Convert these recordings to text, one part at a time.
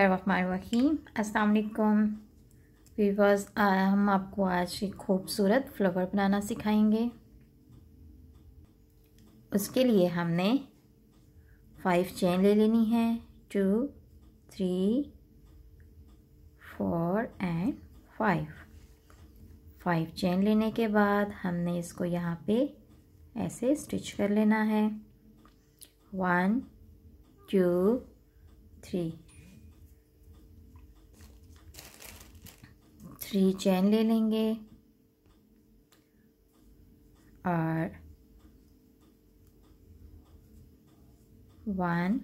रहीम अस्सलाम वीवर्स हम आपको आज एक खूबसूरत फ्लावर बनाना सिखाएंगे उसके लिए हमने फाइव चेन ले लेनी है two three four and five five chain लेने के बाद हमने इसको यहाँ पे ऐसे स्टिच कर लेना है one two three three chain ले लेंगे और वन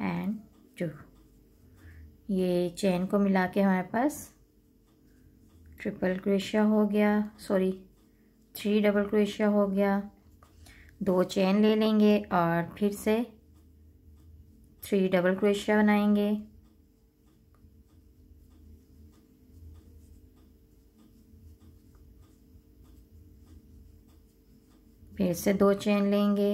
एंड टू ये चैन को मिला के हमारे पास ट्रिपल क्रोशिया हो गया सॉरी थ्री डबल क्रोशिया हो गया दो चैन ले लेंगे और फिर से थ्री डबल क्रोशिया बनाएंगे फिर से दो चेन लेंगे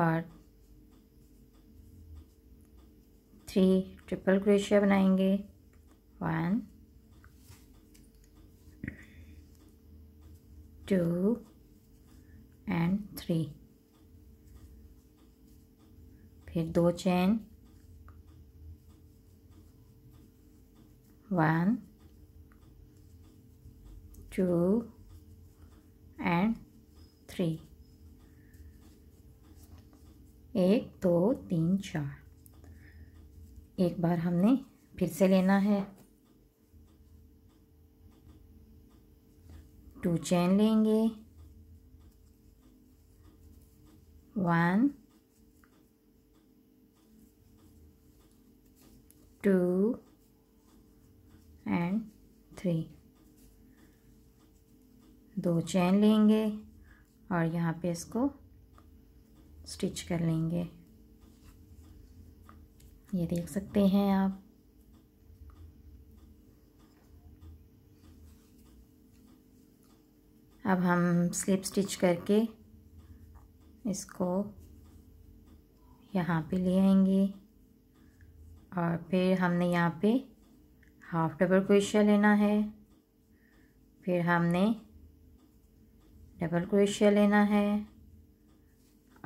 और थ्री ट्रिपल क्रोशिया बनाएंगे वन टू एंड थ्री फिर दो चैन one two and three एक दो तीन चार एक बार हमने फिर से लेना है टू चैन लेंगे वन टू एंड थ्री दो चैन लेंगे और यहाँ पे इसको स्टिच कर लेंगे ये देख सकते हैं आप अब हम स्लिप स्टिच करके इसको यहाँ पे ले आएंगे और फिर हमने यहाँ पे हाफ डबल क्रोशिया लेना है फिर हमने डबल क्रोशिया लेना है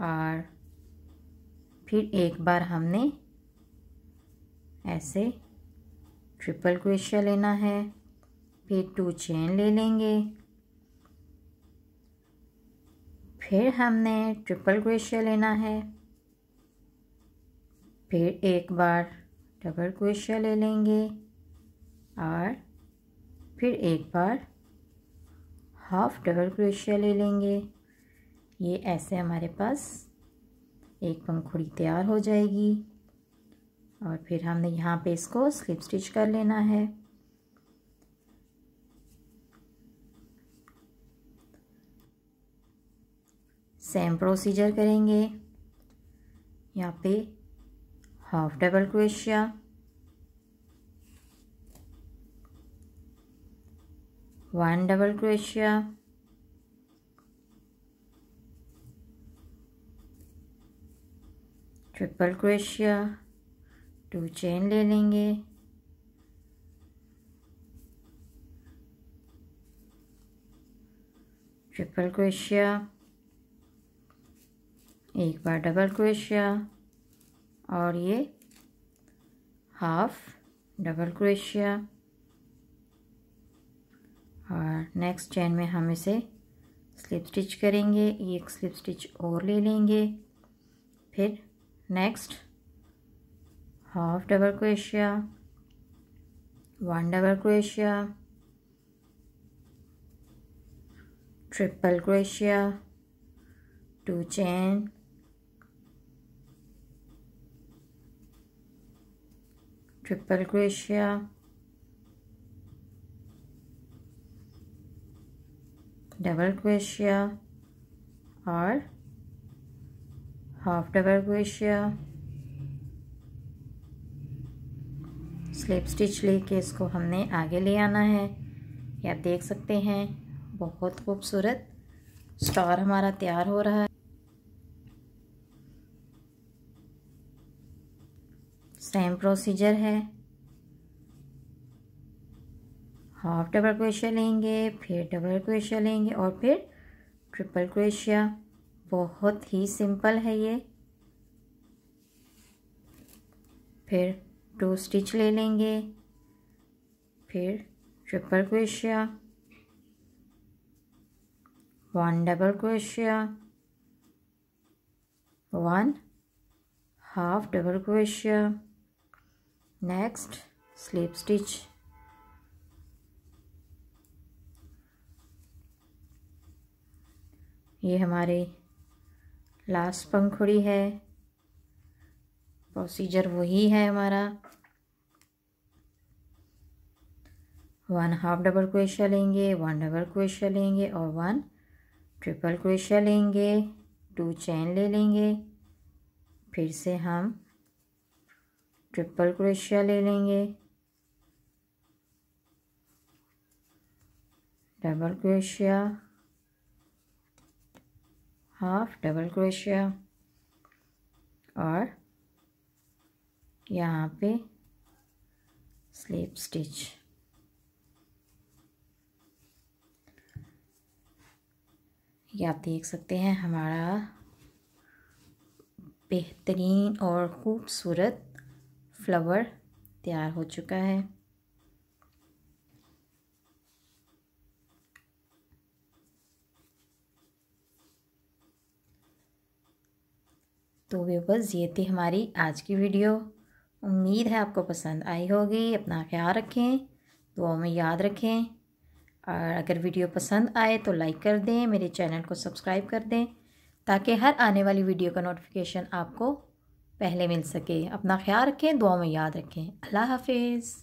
और फिर एक बार हमने ऐसे ट्रिपल क्रोशिया लेना है फिर टू चेन ले लेंगे फिर हमने ट्रिपल क्रोशिया लेना है फिर एक बार डबल क्रोशिया ले लेंगे और फिर एक बार हाफ डबल क्रोशिया ले लेंगे ये ऐसे हमारे पास एक पंखुड़ी तैयार हो जाएगी और फिर हमने यहाँ पे इसको स्लिप स्टिच कर लेना है सेम प्रोसीजर करेंगे यहाँ पे half double crochet one double crochet triple crochet two chain ले लेंगे ट्रिपल क्रोशिया एक बार डबल क्रोशिया और ये half double crochet next chain में हम इसे स्लिप स्टिच करेंगे एक स्लिप स्टिच और ले लेंगे फिर next half double crochet one double crochet triple crochet two chain triple crochet double crochet और half double crochet slip stitch लेके इसको हमने आगे ले आना है ये आप देख सकते हैं बहुत खूबसूरत स्टार हमारा तैयार हो रहा है सेम प्रोसीजर है हाफ डबल क्रोशिया लेंगे फिर डबल क्रोशिया लेंगे और फिर ट्रिपल क्रोशिया बहुत ही सिंपल है ये फिर टू स्टिच ले लेंगे फिर triple crochet one double crochet one half double crochet next slip stitch ये हमारे लास्ट पंखुड़ी है प्रोसीजर वही है हमारा वन हाफ डबल क्रोशिया लेंगे वन डबल क्रोशिया लेंगे और वन ट्रिपल क्रोशिया लेंगे टू चैन ले लेंगे फिर से हम ट्रिपल क्रोशिया ले लेंगे double crochet half double crochet और यहाँ पे स्लीप स्टिच ये आप देख सकते हैं हमारा बेहतरीन और ख़ूबसूरत फ्लावर तैयार हो चुका है तो व्यूवर्स ये थी हमारी आज की वीडियो उम्मीद है आपको पसंद आई होगी अपना ख्याल रखें दुआओं में याद रखें और अगर वीडियो पसंद आए तो लाइक कर दें मेरे चैनल को सब्सक्राइब कर दें ताकि हर आने वाली वीडियो का नोटिफिकेशन आपको पहले मिल सके अपना ख्याल रखें दुआओं में याद रखें अल्लाह हाफिज़